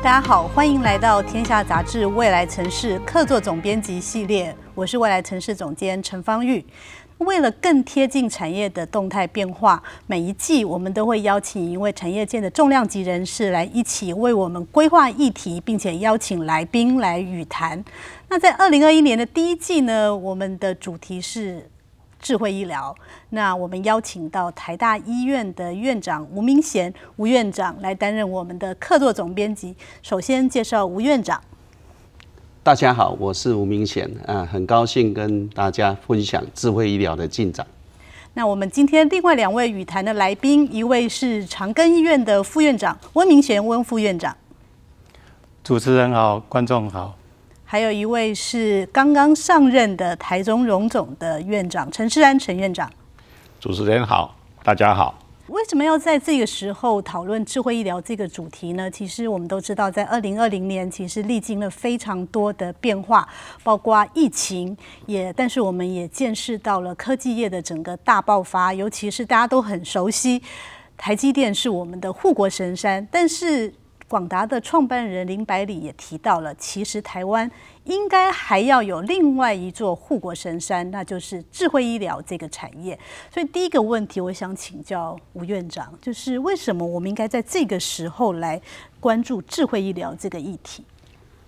大家好，欢迎来到《天下杂志》未来城市客座总编辑系列，我是未来城市总监陈芳玉。为了更贴近产业的动态变化，每一季我们都会邀请一位产业界的重量级人士来一起为我们规划议题，并且邀请来宾来语谈。那在二零二一年的第一季呢，我们的主题是智慧医疗。那我们邀请到台大医院的院长吴明贤吴院长来担任我们的客座总编辑。首先介绍吴院长。大家好，我是吴明贤，啊，很高兴跟大家分享智慧医疗的进展。那我们今天另外两位语坛的来宾，一位是长庚医院的副院长温明贤温副院长。主持人好，观众好。还有一位是刚刚上任的台中荣总的院长陈世安陈院长。主持人好，大家好。为什么要在这个时候讨论智慧医疗这个主题呢？其实我们都知道，在二零二零年，其实历经了非常多的变化，包括疫情，也但是我们也见识到了科技业的整个大爆发，尤其是大家都很熟悉，台积电是我们的护国神山，但是广达的创办人林百里也提到了，其实台湾。应该还要有另外一座护国神山，那就是智慧医疗这个产业。所以第一个问题，我想请教吴院长，就是为什么我们应该在这个时候来关注智慧医疗这个议题？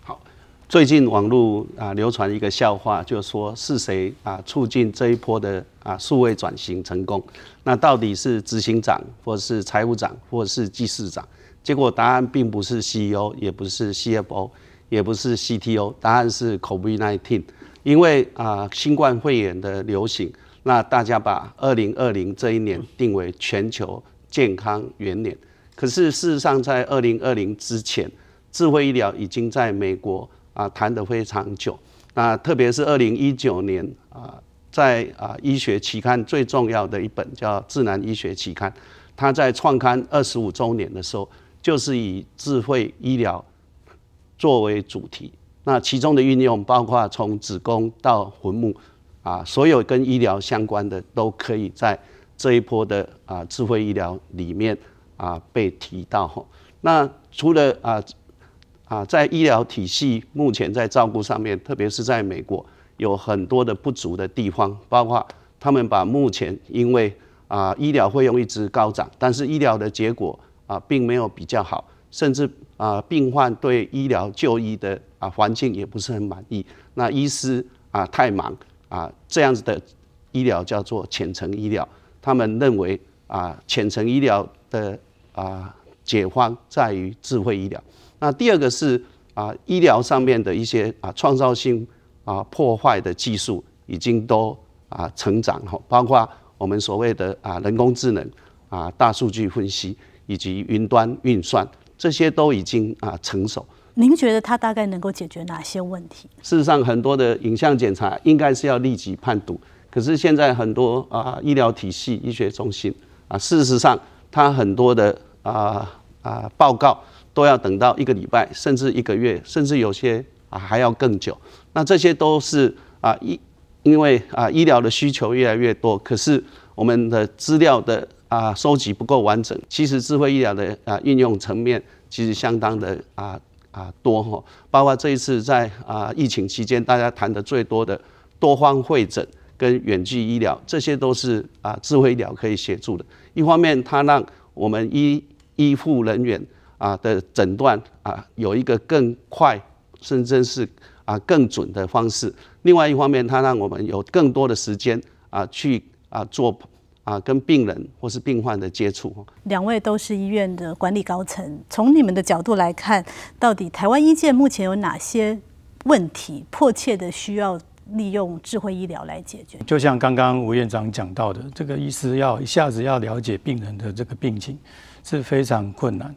好，最近网络啊流传一个笑话，就是说是谁啊促进这一波的啊数位转型成功？那到底是执行长，或者是财务长，或者是技事长？结果答案并不是 CEO，也不是 CFO。也不是 CTO，答案是 COVID-19，因为啊新冠肺炎的流行，那大家把二零二零这一年定为全球健康元年。可是事实上，在二零二零之前，智慧医疗已经在美国啊谈得非常久。那特别是二零一九年啊，在啊医学期刊最重要的一本叫《自然医学期刊》，它在创刊二十五周年的时候，就是以智慧医疗。作为主题，那其中的运用包括从子宫到坟墓，啊，所有跟医疗相关的都可以在这一波的啊智慧医疗里面啊被提到。那除了啊啊在医疗体系目前在照顾上面，特别是在美国有很多的不足的地方，包括他们把目前因为啊医疗费用一直高涨，但是医疗的结果啊并没有比较好。甚至啊，病患对医疗就医的啊环境也不是很满意。那医师啊太忙啊，这样子的医疗叫做浅层医疗。他们认为啊，浅层医疗的啊解方在于智慧医疗。那第二个是啊，医疗上面的一些啊创造性啊破坏的技术已经都啊成长哈，包括我们所谓的啊人工智能啊大数据分析以及云端运算。这些都已经啊成熟。您觉得它大概能够解决哪些问题？事实上，很多的影像检查应该是要立即判读，可是现在很多啊医疗体系、医学中心啊，事实上它很多的啊啊报告都要等到一个礼拜，甚至一个月，甚至有些啊还要更久。那这些都是啊医因为啊医疗的需求越来越多，可是我们的资料的。啊，收集不够完整。其实智慧医疗的啊运用层面其实相当的啊啊多哈，包括这一次在啊疫情期间大家谈的最多的多方会诊跟远距医疗，这些都是啊智慧医疗可以协助的。一方面，它让我们医医护人员啊的诊断啊有一个更快，甚至是啊更准的方式；另外一方面，它让我们有更多的时间啊去啊做。啊，跟病人或是病患的接触，两位都是医院的管理高层，从你们的角度来看，到底台湾医界目前有哪些问题迫切的需要利用智慧医疗来解决？就像刚刚吴院长讲到的，这个医师要一下子要了解病人的这个病情是非常困难，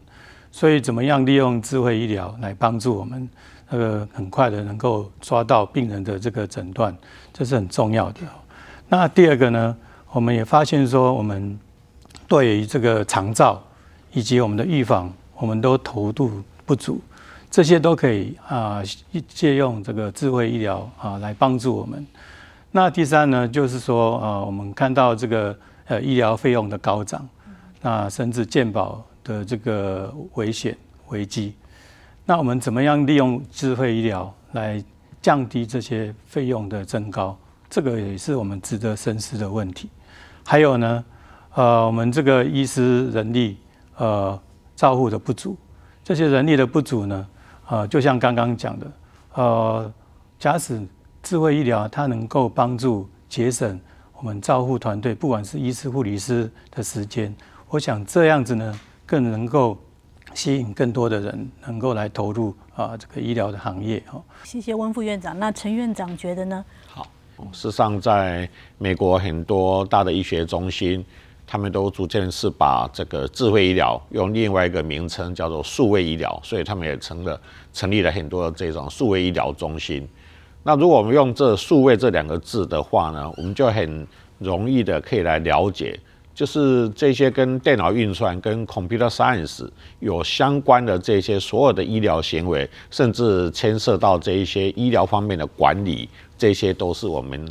所以怎么样利用智慧医疗来帮助我们，呃，很快的能够抓到病人的这个诊断，这是很重要的。那第二个呢？我们也发现说，我们对于这个肠照以及我们的预防，我们都投入不足，这些都可以啊，借用这个智慧医疗啊来帮助我们。那第三呢，就是说，呃，我们看到这个呃医疗费用的高涨，那甚至健保的这个危险危机，那我们怎么样利用智慧医疗来降低这些费用的增高？这个也是我们值得深思的问题。还有呢，呃，我们这个医师人力，呃，照护的不足，这些人力的不足呢，呃，就像刚刚讲的，呃，假使智慧医疗它能够帮助节省我们照护团队，不管是医师、护理师的时间，我想这样子呢，更能够吸引更多的人能够来投入啊这个医疗的行业哈。谢谢温副院长，那陈院长觉得呢？好。事实上，在美国很多大的医学中心，他们都逐渐是把这个智慧医疗用另外一个名称叫做数位医疗，所以他们也成了成立了很多的这种数位医疗中心。那如果我们用这“数位”这两个字的话呢，我们就很容易的可以来了解。就是这些跟电脑运算、跟 computer science 有相关的这些所有的医疗行为，甚至牵涉到这一些医疗方面的管理，这些都是我们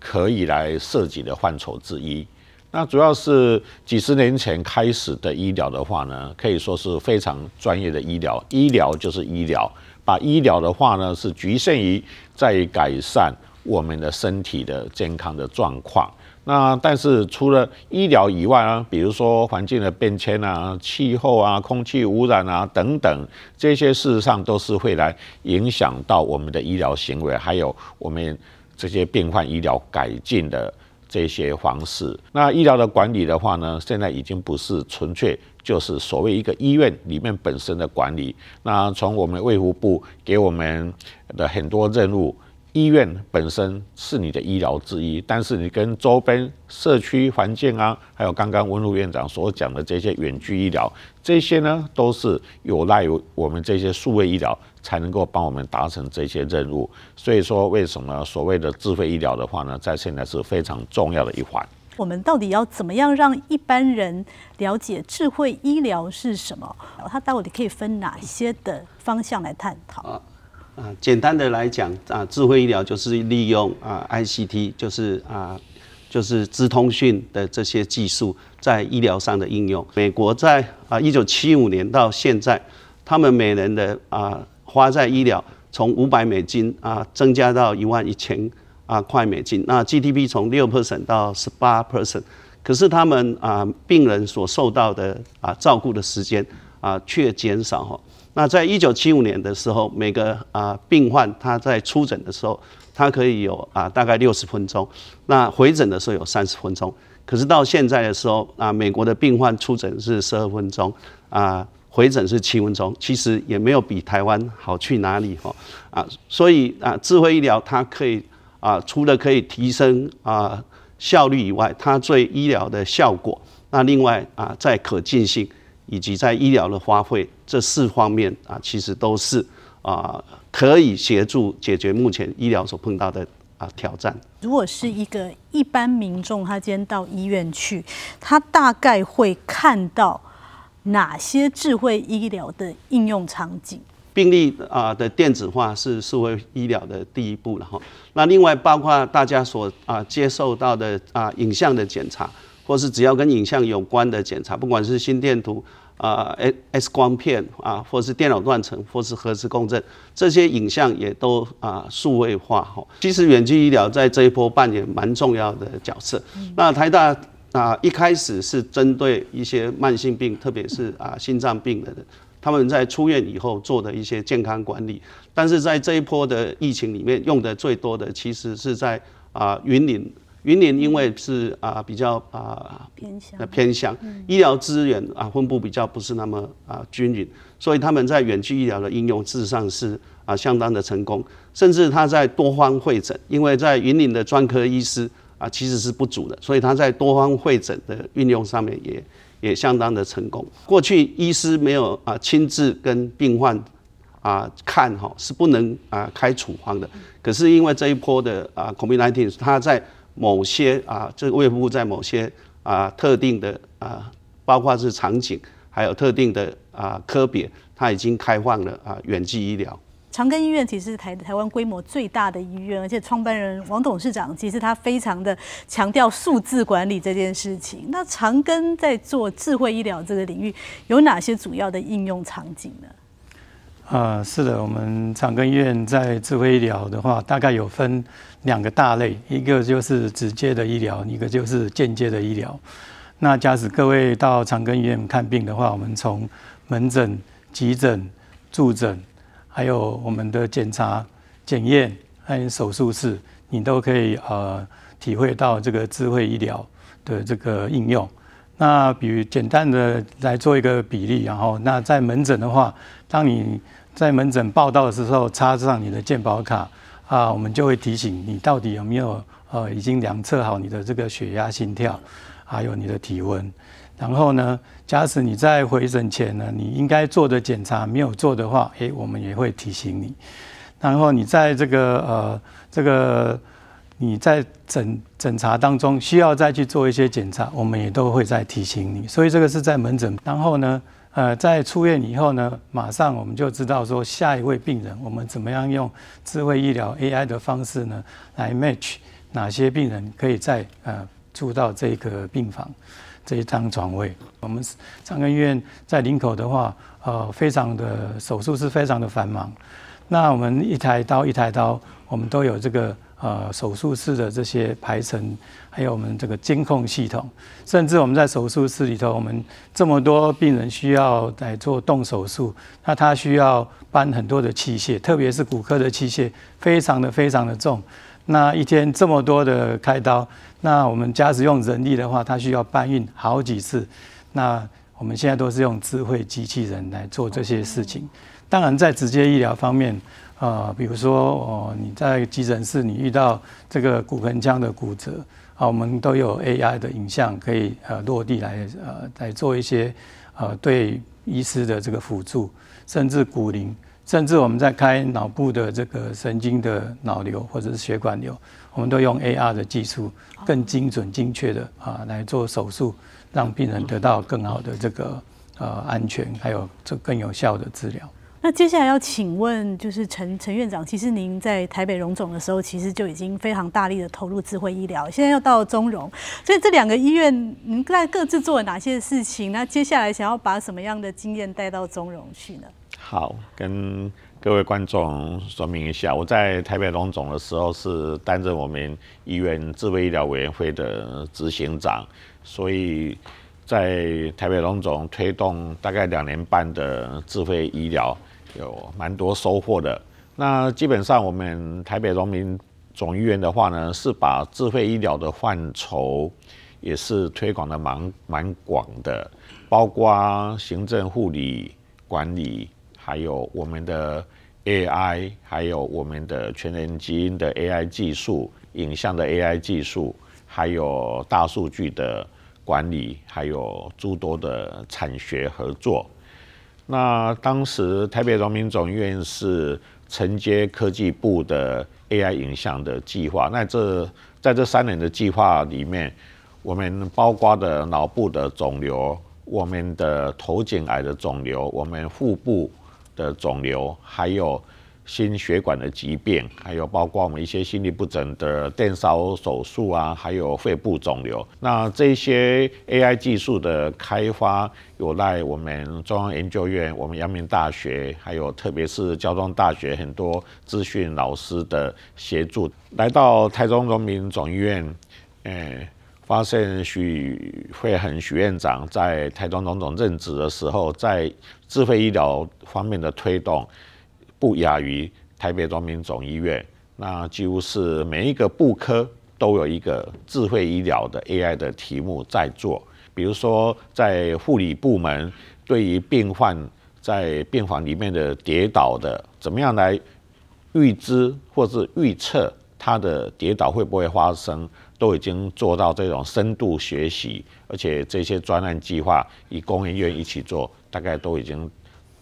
可以来涉及的范畴之一。那主要是几十年前开始的医疗的话呢，可以说是非常专业的医疗。医疗就是医疗，把医疗的话呢是局限于在改善。我们的身体的健康的状况，那但是除了医疗以外啊，比如说环境的变迁啊、气候啊、空气污染啊等等，这些事实上都是会来影响到我们的医疗行为，还有我们这些病患医疗改进的这些方式。那医疗的管理的话呢，现在已经不是纯粹就是所谓一个医院里面本身的管理，那从我们卫福部给我们的很多任务。医院本身是你的医疗之一，但是你跟周边社区环境啊，还有刚刚温路院长所讲的这些远距医疗，这些呢都是有赖于我们这些数位医疗才能够帮我们达成这些任务。所以说，为什么所谓的智慧医疗的话呢，在现在是非常重要的一环。我们到底要怎么样让一般人了解智慧医疗是什么？它到底可以分哪些的方向来探讨？啊，简单的来讲啊，智慧医疗就是利用啊，ICT，就是啊，就是资通讯的这些技术在医疗上的应用。美国在啊，一九七五年到现在，他们每人的啊，花在医疗从五百美金啊，增加到一万一千啊块美金。那 GDP 从六 percent 到十八 percent，可是他们啊，病人所受到的啊，照顾的时间啊，却减少哦。那在一九七五年的时候，每个啊病患他在出诊的时候，他可以有啊大概六十分钟，那回诊的时候有三十分钟。可是到现在的时候，啊美国的病患出诊是十二分钟，啊回诊是七分钟，其实也没有比台湾好去哪里吼啊，所以啊智慧医疗它可以啊除了可以提升啊效率以外，它最医疗的效果，那另外啊在可进性。以及在医疗的花费这四方面啊，其实都是啊可以协助解决目前医疗所碰到的啊挑战。如果是一个一般民众，他今天到医院去，他大概会看到哪些智慧医疗的应用场景？病例啊的电子化是智慧医疗的第一步然后那另外包括大家所啊接受到的啊影像的检查，或是只要跟影像有关的检查，不管是心电图。啊，X 光片啊，或是电脑断层，或是核磁共振，这些影像也都啊数位化哈。其实远距医疗在这一波扮演蛮重要的角色。那台大啊一开始是针对一些慢性病，特别是啊心脏病的人，他们在出院以后做的一些健康管理。但是在这一波的疫情里面，用的最多的其实是在啊云岭。云岭因为是啊比较啊偏向的偏向，医疗资源啊分布比较不是那么啊均匀，所以他们在远距医疗的应用事实上是啊相当的成功，甚至他在多方会诊，因为在云岭的专科医师啊其实是不足的，所以他在多方会诊的运用上面也也相当的成功。过去医师没有啊亲自跟病患。啊，看哈是不能啊开处方的，可是因为这一波的啊 COVID n i t e 它在某些啊这个卫生部在某些啊特定的啊，包括是场景，还有特定的啊科别，他已经开放了啊远距医疗。长庚医院其实台台湾规模最大的医院，而且创办人王董事长其实他非常的强调数字管理这件事情。那长庚在做智慧医疗这个领域，有哪些主要的应用场景呢？呃，是的，我们长庚医院在智慧医疗的话，大概有分两个大类，一个就是直接的医疗，一个就是间接的医疗。那假使各位到长庚医院看病的话，我们从门诊、急诊、住诊，还有我们的检查、检验还有手术室，你都可以呃体会到这个智慧医疗的这个应用。那比如简单的来做一个比例，然后那在门诊的话，当你在门诊报到的时候，插上你的健保卡啊，我们就会提醒你到底有没有呃已经量测好你的这个血压、心跳，还有你的体温。然后呢，假使你在回诊前呢，你应该做的检查没有做的话，诶，我们也会提醒你。然后你在这个呃这个你在诊诊查当中需要再去做一些检查，我们也都会再提醒你。所以这个是在门诊。然后呢？呃，在出院以后呢，马上我们就知道说下一位病人，我们怎么样用智慧医疗 AI 的方式呢，来 match 哪些病人可以在呃住到这个病房这一张床位。我们长庚医院在林口的话，呃，非常的手术是非常的繁忙，那我们一台刀一台刀，我们都有这个。呃，手术室的这些排程，还有我们这个监控系统，甚至我们在手术室里头，我们这么多病人需要来做动手术，那他需要搬很多的器械，特别是骨科的器械，非常的非常的重。那一天这么多的开刀，那我们家使用人力的话，他需要搬运好几次。那我们现在都是用智慧机器人来做这些事情。当然，在直接医疗方面，啊，比如说哦，你在急诊室你遇到这个骨盆腔的骨折，啊，我们都有 A I 的影像可以呃落地来呃来做一些呃对医师的这个辅助，甚至骨龄，甚至我们在开脑部的这个神经的脑瘤或者是血管瘤，我们都用 A R 的技术更精准精确的啊来做手术，让病人得到更好的这个呃安全，还有这更有效的治疗。那接下来要请问，就是陈陈院长，其实您在台北荣总的时候，其实就已经非常大力的投入智慧医疗，现在要到中荣，所以这两个医院您在各自做了哪些事情？那接下来想要把什么样的经验带到中荣去呢？好，跟各位观众说明一下，我在台北荣总的时候是担任我们医院智慧医疗委员会的执行长，所以在台北荣总推动大概两年半的智慧医疗。有蛮多收获的。那基本上，我们台北荣民总医院的话呢，是把智慧医疗的范畴，也是推广的蛮蛮广的，包括行政护理管理，还有我们的 AI，还有我们的全人基因的 AI 技术、影像的 AI 技术，还有大数据的管理，还有诸多的产学合作。那当时台北荣民总医院是承接科技部的 AI 影像的计划，那这在这三年的计划里面，我们包括的脑部的肿瘤，我们的头颈癌的肿瘤，我们腹部的肿瘤，还有。心血管的疾病，还有包括我们一些心律不整的电烧手术啊，还有肺部肿瘤。那这些 AI 技术的开发，有赖我们中央研究院、我们阳明大学，还有特别是交通大学很多资讯老师的协助。来到台中荣民总医院，诶，发现许惠恒许院长在台中荣总任职的时候，在智慧医疗方面的推动。不亚于台北荣民总医院，那几乎是每一个部科都有一个智慧医疗的 AI 的题目在做。比如说，在护理部门，对于病患在病房里面的跌倒的，怎么样来预知或是预测他的跌倒会不会发生，都已经做到这种深度学习。而且这些专案计划与公医院一起做，大概都已经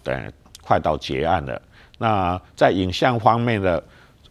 等快到结案了。那在影像方面的，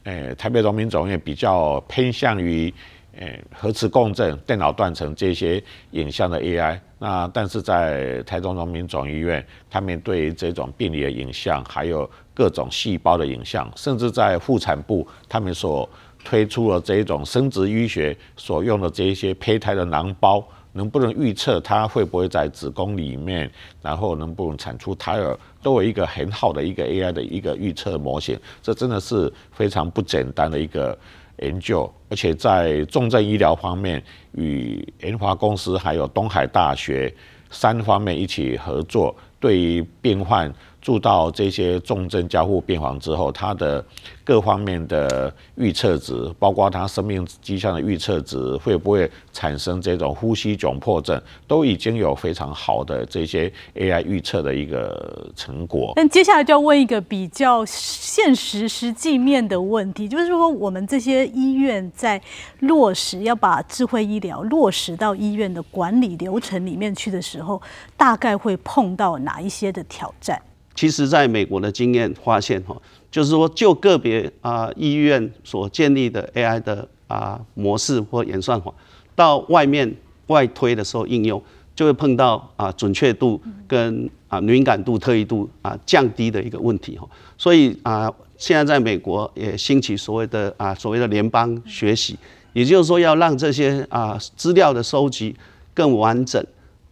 诶，台北荣民总院比较偏向于，诶，核磁共振、电脑断层这些影像的 AI。那但是在台中荣民总医院，他们对于这种病理的影像，还有各种细胞的影像，甚至在妇产部，他们所推出了这一种生殖医学所用的这些胚胎的囊包。能不能预测它会不会在子宫里面，然后能不能产出胎儿，都有一个很好的一个 AI 的一个预测模型。这真的是非常不简单的一个研究，而且在重症医疗方面，与研华公司还有东海大学三方面一起合作，对于病患。住到这些重症交护病房之后，他的各方面的预测值，包括他生命迹象的预测值，会不会产生这种呼吸窘迫症，都已经有非常好的这些 AI 预测的一个成果。那接下来就要问一个比较现实、实际面的问题，就是说，我们这些医院在落实要把智慧医疗落实到医院的管理流程里面去的时候，大概会碰到哪一些的挑战？其实，在美国的经验发现，哈，就是说，就个别啊医院所建立的 AI 的啊模式或演算法，到外面外推的时候应用，就会碰到啊准确度跟啊敏感度、特异度啊降低的一个问题，哈。所以啊，现在在美国也兴起所谓的啊所谓的联邦学习，也就是说，要让这些啊资料的收集更完整，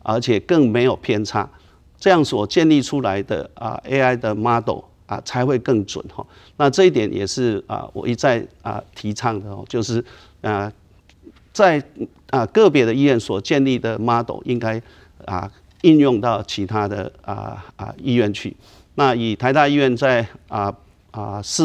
而且更没有偏差。这样所建立出来的啊 AI 的 model 啊才会更准哈。那这一点也是啊我一再啊提倡的哦，就是啊在啊个别的医院所建立的 model 应该啊应用到其他的啊啊医院去。那以台大医院在啊啊视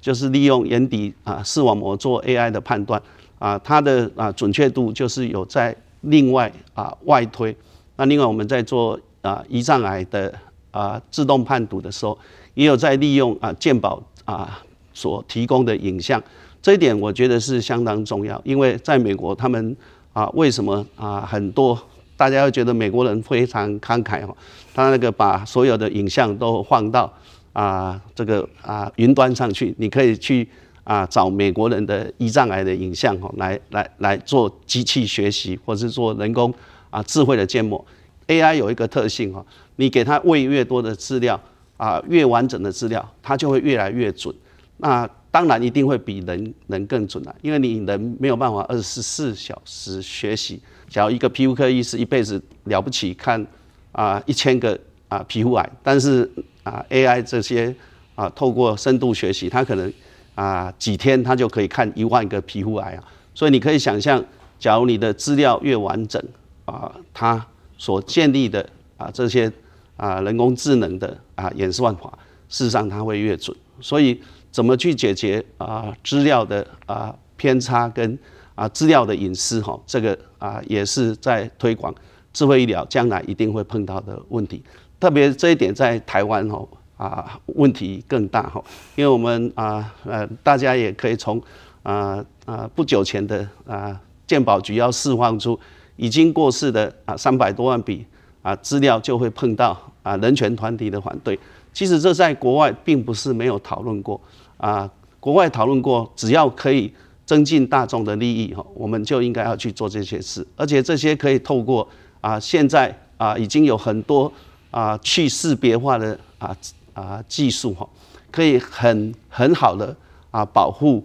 就是利用眼底啊视网膜做 AI 的判断啊它的啊准确度就是有在另外啊外推。那另外我们在做。啊，胰脏癌的啊，自动判读的时候，也有在利用啊，鉴宝啊所提供的影像，这一点我觉得是相当重要。因为在美国，他们啊，为什么啊，很多大家会觉得美国人非常慷慨哦，他那个把所有的影像都放到啊，这个啊云端上去，你可以去啊找美国人的胰脏癌的影像哦，来来来做机器学习，或者是做人工啊智慧的建模。AI 有一个特性哈，你给它喂越多的资料啊，越完整的资料，它就会越来越准。那当然一定会比人能更准了，因为你人没有办法二十四小时学习。假如一个皮肤科医师一辈子了不起看啊一千个啊皮肤癌，但是啊 AI 这些啊透过深度学习，它可能啊几天它就可以看一万个皮肤癌啊。所以你可以想象，假如你的资料越完整啊，它。所建立的啊这些啊人工智能的啊演示算法，事实上它会越准。所以怎么去解决啊资料的啊偏差跟啊资料的隐私哈？这个啊也是在推广智慧医疗将来一定会碰到的问题。特别这一点在台湾哈啊问题更大哈，因为我们啊呃大家也可以从啊啊不久前的啊健保局要释放出。已经过世的啊，三百多万笔啊资料就会碰到啊人权团体的反对。其实这在国外并不是没有讨论过啊，国外讨论过，只要可以增进大众的利益哈，我们就应该要去做这些事。而且这些可以透过啊，现在啊已经有很多啊去识别化的啊啊技术哈，可以很很好的啊保护。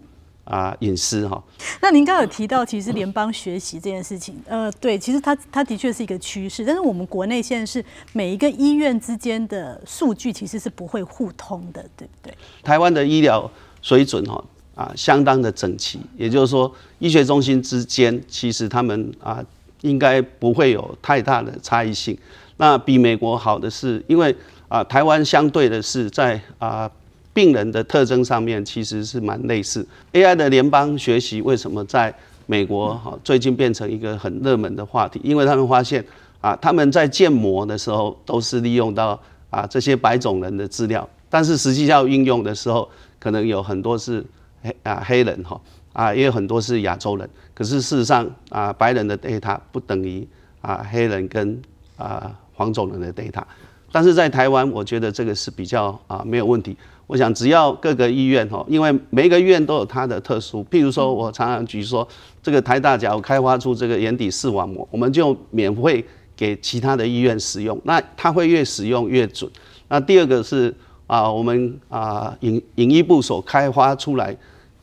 啊，隐私哈。那您刚有提到，其实联邦学习这件事情，呃，对，其实它它的确是一个趋势。但是我们国内现在是每一个医院之间的数据其实是不会互通的，对不对？台湾的医疗水准哈，啊，相当的整齐。也就是说，医学中心之间其实他们啊，应该不会有太大的差异性。那比美国好的是，因为啊，台湾相对的是在啊。病人的特征上面其实是蛮类似 AI 的联邦学习，为什么在美国哈最近变成一个很热门的话题？因为他们发现啊他们在建模的时候都是利用到啊这些白种人的资料，但是实际要应用的时候，可能有很多是黑啊黑人哈啊也有很多是亚洲人，可是事实上啊白人的 data 不等于啊黑人跟啊黄种人的 data，但是在台湾我觉得这个是比较啊没有问题。我想，只要各个医院哈，因为每一个医院都有它的特殊。譬如说，我常常举说，这个台大假如开发出这个眼底视网膜，我们就免费给其他的医院使用。那它会越使用越准。那第二个是啊，我们啊影影医部所开发出来，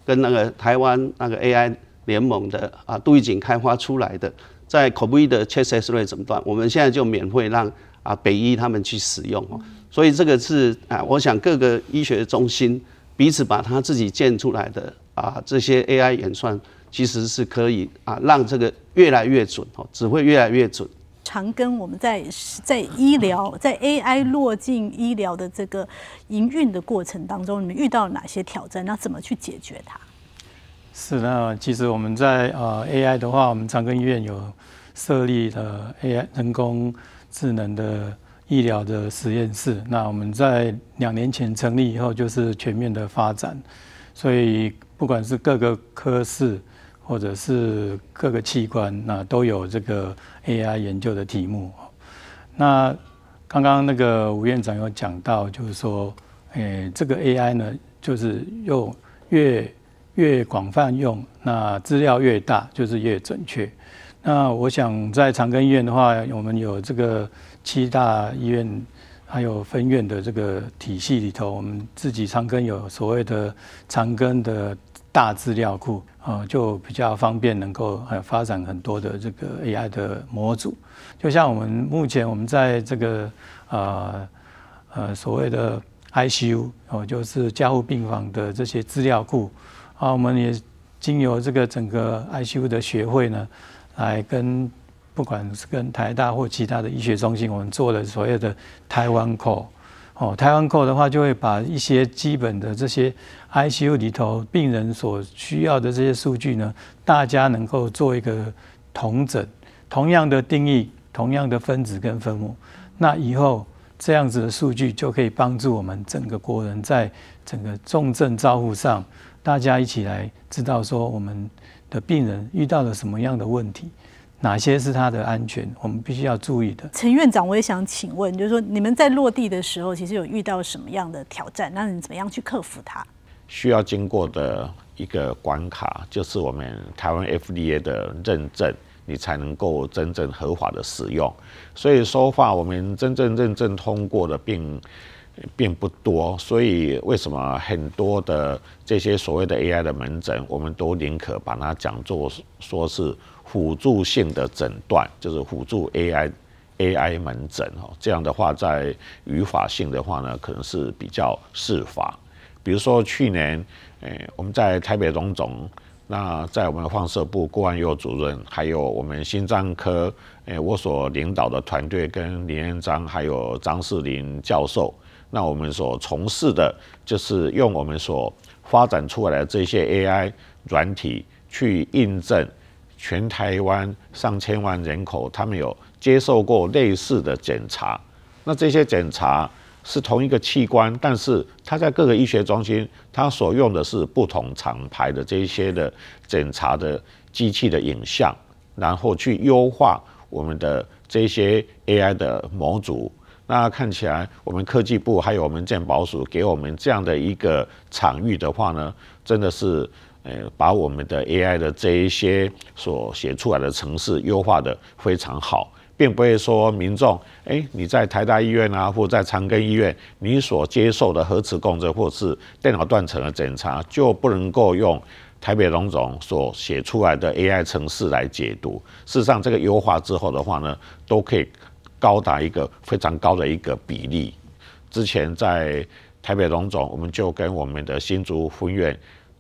跟那个台湾那个 AI 联盟的啊杜玉景开发出来的，在 COVID 的 chest X-ray 断，我们现在就免费让啊北医他们去使用哦。所以这个是啊，我想各个医学中心彼此把它自己建出来的啊，这些 AI 演算其实是可以啊，让这个越来越准哦，只会越来越准。长庚我们在在医疗在 AI 落进医疗的这个营运的过程当中，你们遇到哪些挑战？那怎么去解决它？是那其实我们在呃 AI 的话，我们长庚医院有设立的 AI 人工智能的。医疗的实验室，那我们在两年前成立以后，就是全面的发展，所以不管是各个科室或者是各个器官，那都有这个 AI 研究的题目。那刚刚那个吴院长有讲到，就是说，诶，这个 AI 呢，就是用越越广泛用，那资料越大，就是越准确。那我想在长庚医院的话，我们有这个。七大医院还有分院的这个体系里头，我们自己长庚有所谓的长庚的大资料库啊，就比较方便能够发展很多的这个 AI 的模组。就像我们目前我们在这个呃呃所谓的 ICU 哦，就是加护病房的这些资料库啊，我们也经由这个整个 ICU 的学会呢来跟。不管是跟台大或其他的医学中心，我们做了所谓的台湾口。哦，台湾口的话，就会把一些基本的这些 ICU 里头病人所需要的这些数据呢，大家能够做一个同诊，同样的定义，同样的分子跟分母，那以后这样子的数据就可以帮助我们整个国人，在整个重症照护上，大家一起来知道说我们的病人遇到了什么样的问题。哪些是它的安全，我们必须要注意的。陈院长，我也想请问，就是说你们在落地的时候，其实有遇到什么样的挑战？那你怎么样去克服它？需要经过的一个关卡，就是我们台湾 FDA 的认证，你才能够真正合法的使用。所以，说话我们真正认证通过的并并不多，所以为什么很多的这些所谓的 AI 的门诊，我们都宁可把它讲作说是。辅助性的诊断就是辅助 AI AI 门诊哦，这样的话在语法性的话呢，可能是比较适法。比如说去年，诶，我们在台北荣总，那在我们放射部顾万佑主任，还有我们心脏科，诶，我所领导的团队跟林彦章还有张世林教授，那我们所从事的就是用我们所发展出来的这些 AI 软体去印证。全台湾上千万人口，他们有接受过类似的检查。那这些检查是同一个器官，但是他在各个医学中心，他所用的是不同厂牌的这些的检查的机器的影像，然后去优化我们的这些 AI 的模组。那看起来，我们科技部还有我们健保署给我们这样的一个场域的话呢，真的是。把我们的 AI 的这一些所写出来的程式优化的非常好，并不会说民众，哎，你在台大医院啊，或者在长庚医院，你所接受的核磁共振或者是电脑断层的检查，就不能够用台北荣总所写出来的 AI 程式来解读。事实上，这个优化之后的话呢，都可以高达一个非常高的一个比例。之前在台北荣总，我们就跟我们的新竹分院。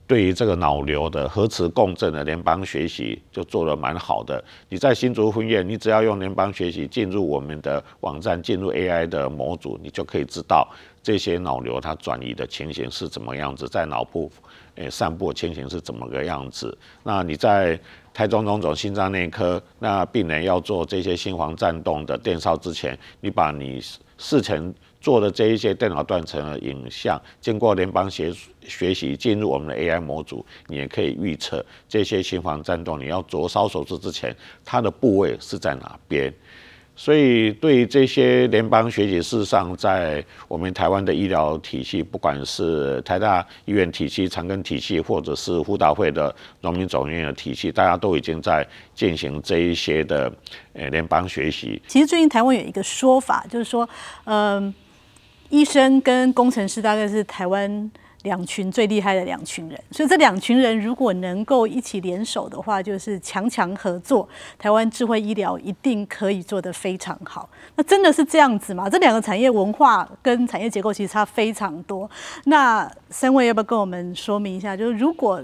对于这个脑瘤的核磁共振的联邦学习就做得蛮好的。你在新竹分院，你只要用联邦学习进入我们的网站，进入 AI 的模组，你就可以知道这些脑瘤它转移的情形是怎么样子，在脑部诶散布情形是怎么个样子。那你在台中中总心脏内科，那病人要做这些心房颤动的电烧之前，你把你事前。做的这一些电脑断层的影像，经过联邦学学习进入我们的 AI 模组，你也可以预测这些新房肺炎你要灼烧手术之前，它的部位是在哪边。所以对这些联邦学习，事实上在我们台湾的医疗体系，不管是台大医院体系、长庚体系，或者是妇大会的农民总院的体系，大家都已经在进行这一些的呃联邦学习。其实最近台湾有一个说法，就是说，嗯。医生跟工程师大概是台湾两群最厉害的两群人，所以这两群人如果能够一起联手的话，就是强强合作，台湾智慧医疗一定可以做得非常好。那真的是这样子吗？这两个产业文化跟产业结构其实差非常多。那三位要不要跟我们说明一下，就是如果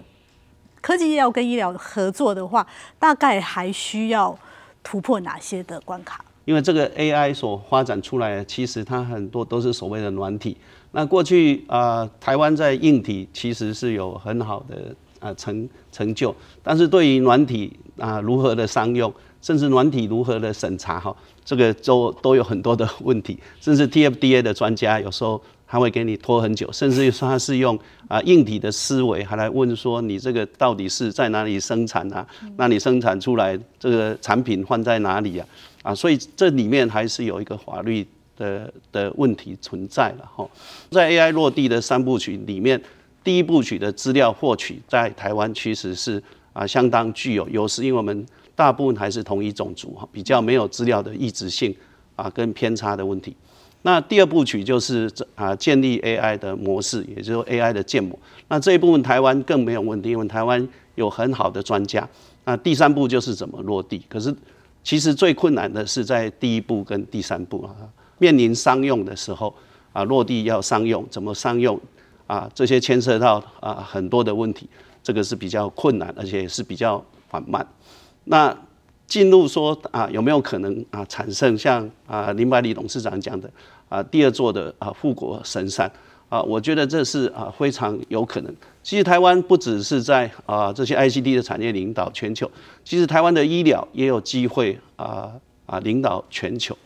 科技要跟医疗合作的话，大概还需要突破哪些的关卡？因为这个 AI 所发展出来其实它很多都是所谓的软体。那过去啊，台湾在硬体其实是有很好的啊成成就，但是对于软体啊如何的商用，甚至软体如何的审查哈，这个都都有很多的问题。甚至 TFDA 的专家有时候他会给你拖很久，甚至他是用啊硬体的思维，还来问说你这个到底是在哪里生产啊？那你生产出来这个产品放在哪里啊？啊，所以这里面还是有一个法律的的问题存在了哈。在 AI 落地的三部曲里面，第一部曲的资料获取在台湾其实是啊相当具有优势，因为我们大部分还是同一种族哈，比较没有资料的异质性啊跟偏差的问题。那第二部曲就是啊建立 AI 的模式，也就是 AI 的建模。那这一部分台湾更没有问题，因为台湾有很好的专家。那第三步就是怎么落地，可是。其实最困难的是在第一步跟第三步啊，面临商用的时候啊，落地要商用，怎么商用啊？这些牵涉到啊很多的问题，这个是比较困难，而且是比较缓慢。那进入说啊，有没有可能啊产生像啊林百里董事长讲的啊第二座的啊富国神山啊？我觉得这是啊非常有可能。其实台湾不只是在啊这些 ICD 的产业领导全球，其实台湾的医疗也有机会啊啊领导全球。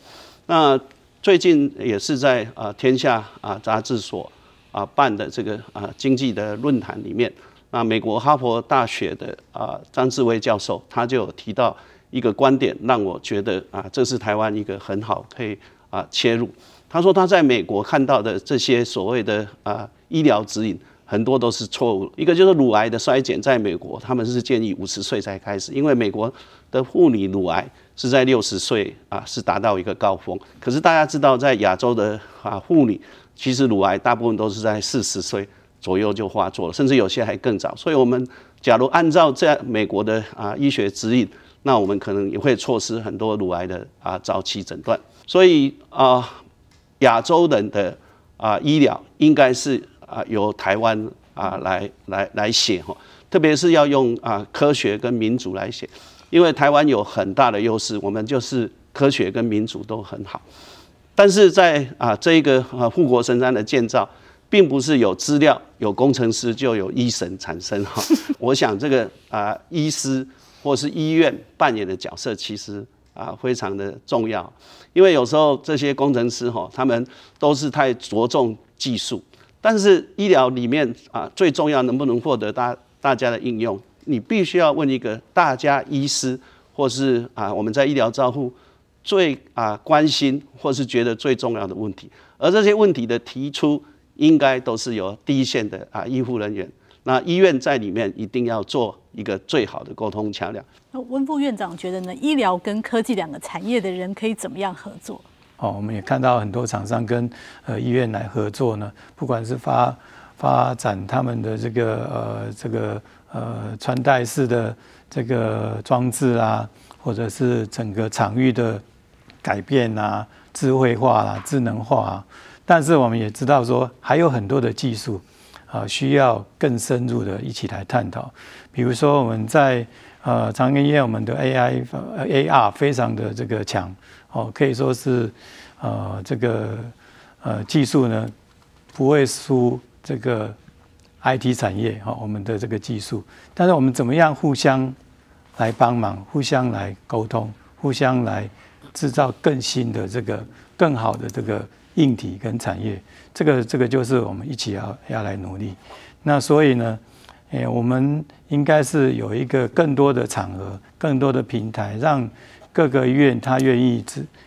那最近也是在啊天下啊杂志所啊办的这个啊经济的论坛里面，那美国哈佛大学的啊张志威教授，他就提到一个观点，让我觉得啊这是台湾一个很好可以啊切入。他说他在美国看到的这些所谓的啊医疗指引。很多都是错误。一个就是乳癌的衰减，在美国他们是建议五十岁才开始，因为美国的妇女乳癌是在六十岁啊是达到一个高峰。可是大家知道，在亚洲的啊妇女，其实乳癌大部分都是在四十岁左右就发作了，甚至有些还更早。所以，我们假如按照这样美国的啊医学指引，那我们可能也会错失很多乳癌的啊早期诊断。所以啊，亚洲人的啊医疗应该是。啊，由台湾啊来来来写哈，特别是要用啊科学跟民主来写，因为台湾有很大的优势，我们就是科学跟民主都很好。但是在啊这一个啊护国神山的建造，并不是有资料有工程师就有医神产生哈。我想这个啊医师或是医院扮演的角色，其实啊非常的重要，因为有时候这些工程师哈，他们都是太着重技术。但是医疗里面啊，最重要能不能获得大大家的应用？你必须要问一个大家医师，或是啊我们在医疗照护最啊关心或是觉得最重要的问题，而这些问题的提出，应该都是由一线的啊医护人员。那医院在里面一定要做一个最好的沟通桥梁。那温副院长觉得呢，医疗跟科技两个产业的人可以怎么样合作？哦，我们也看到很多厂商跟呃医院来合作呢，不管是发发展他们的这个呃这个呃穿戴式的这个装置啊，或者是整个场域的改变啊，智慧化啊、智能化啊，但是我们也知道说还有很多的技术啊需要更深入的一起来探讨，比如说我们在呃长庚医院，我们的 AI AR 非常的这个强。哦，可以说是，呃，这个呃技术呢不会输这个 IT 产业，哈，我们的这个技术，但是我们怎么样互相来帮忙，互相来沟通，互相来制造更新的这个更好的这个硬体跟产业，这个这个就是我们一起要要来努力。那所以呢，哎，我们应该是有一个更多的场合，更多的平台让。各个医院他愿意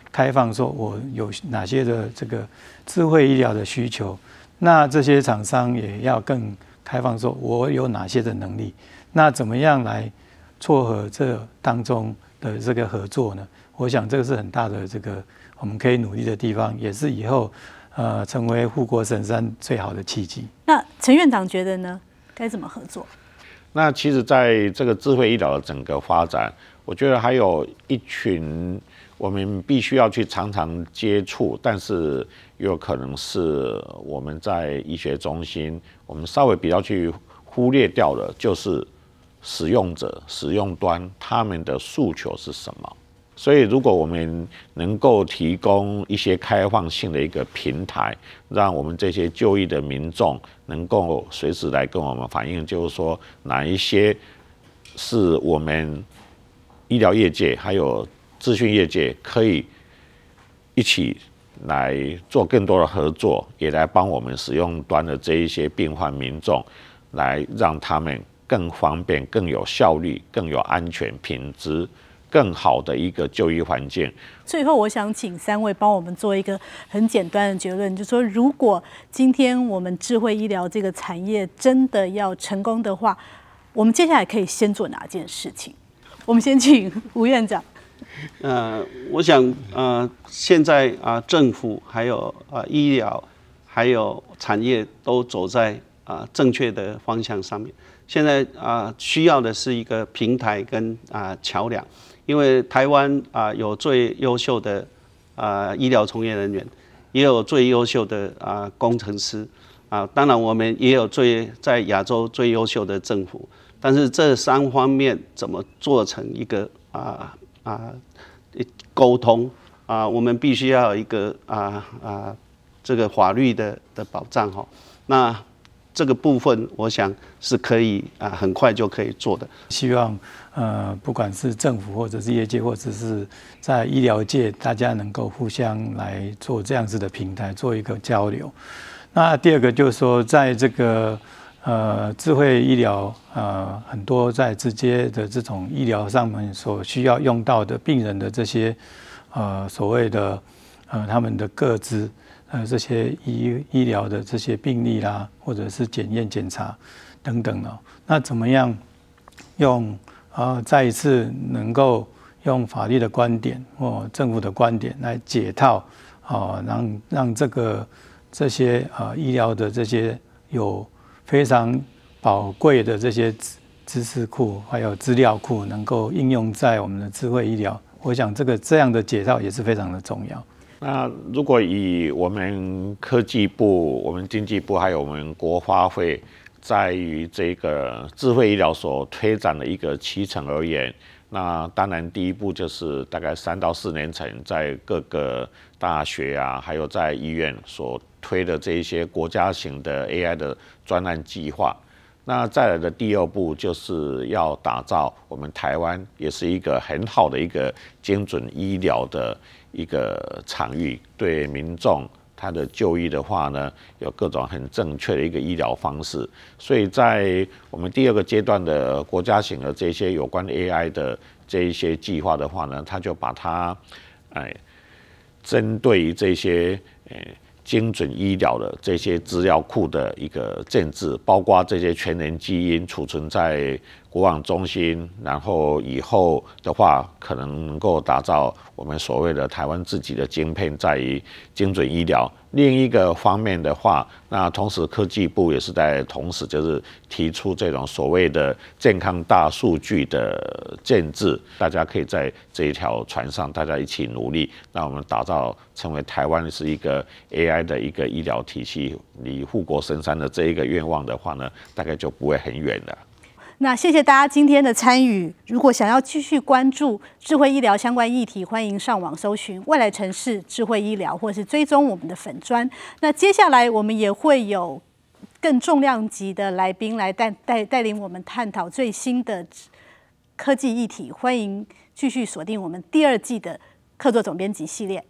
开放，说我有哪些的这个智慧医疗的需求，那这些厂商也要更开放，说我有哪些的能力，那怎么样来撮合这当中的这个合作呢？我想这个是很大的这个我们可以努力的地方，也是以后呃成为护国神山最好的契机。那陈院长觉得呢？该怎么合作？那其实在这个智慧医疗的整个发展。我觉得还有一群我们必须要去常常接触，但是有可能是我们在医学中心，我们稍微比较去忽略掉的，就是使用者、使用端他们的诉求是什么？所以，如果我们能够提供一些开放性的一个平台，让我们这些就医的民众能够随时来跟我们反映，就是说哪一些是我们。医疗业界还有资讯业界可以一起来做更多的合作，也来帮我们使用端的这一些病患民众，来让他们更方便、更有效率、更有安全、品质更好的一个就医环境。最后，我想请三位帮我们做一个很简单的结论，就说如果今天我们智慧医疗这个产业真的要成功的话，我们接下来可以先做哪件事情？我们先请吴院长。呃，我想，呃，现在啊，政府还有啊，医疗还有产业都走在啊正确的方向上面。现在啊，需要的是一个平台跟啊桥梁，因为台湾啊有最优秀的啊医疗从业人员，也有最优秀的啊工程师啊，当然我们也有最在亚洲最优秀的政府。但是这三方面怎么做成一个啊啊沟通啊，我们必须要有一个啊啊这个法律的的保障哈。那这个部分我想是可以啊很快就可以做的。希望呃不管是政府或者是业界或者是在医疗界，大家能够互相来做这样子的平台，做一个交流。那第二个就是说在这个。呃，智慧医疗呃，很多在直接的这种医疗上面所需要用到的病人的这些呃所谓的呃他们的各自呃这些医医疗的这些病例啦，或者是检验检查等等哦，那怎么样用啊再一次能够用法律的观点或政府的观点来解套啊，让让这个这些啊医疗的这些有非常宝贵的这些知识库还有资料库，能够应用在我们的智慧医疗，我想这个这样的介绍也是非常的重要。那如果以我们科技部、我们经济部还有我们国发会，在于这个智慧医疗所推展的一个历程而言，那当然，第一步就是大概三到四年前，在各个大学啊，还有在医院所推的这一些国家型的 AI 的专案计划。那再来的第二步，就是要打造我们台湾也是一个很好的一个精准医疗的一个场域，对民众。他的就医的话呢，有各种很正确的一个医疗方式，所以在我们第二个阶段的国家型的这些有关 AI 的这一些计划的话呢，他就把它，哎，针对于这些，哎，精准医疗的这些资料库的一个建治，包括这些全人基因储存在。国网中心，然后以后的话，可能能够打造我们所谓的台湾自己的晶片，在于精准医疗。另一个方面的话，那同时科技部也是在同时就是提出这种所谓的健康大数据的建制，大家可以在这一条船上大家一起努力，让我们打造成为台湾是一个 AI 的一个医疗体系，离护国神山的这一个愿望的话呢，大概就不会很远了。那谢谢大家今天的参与。如果想要继续关注智慧医疗相关议题，欢迎上网搜寻“未来城市智慧医疗”或是追踪我们的粉砖。那接下来我们也会有更重量级的来宾来带带带领我们探讨最新的科技议题。欢迎继续锁定我们第二季的客座总编辑系列。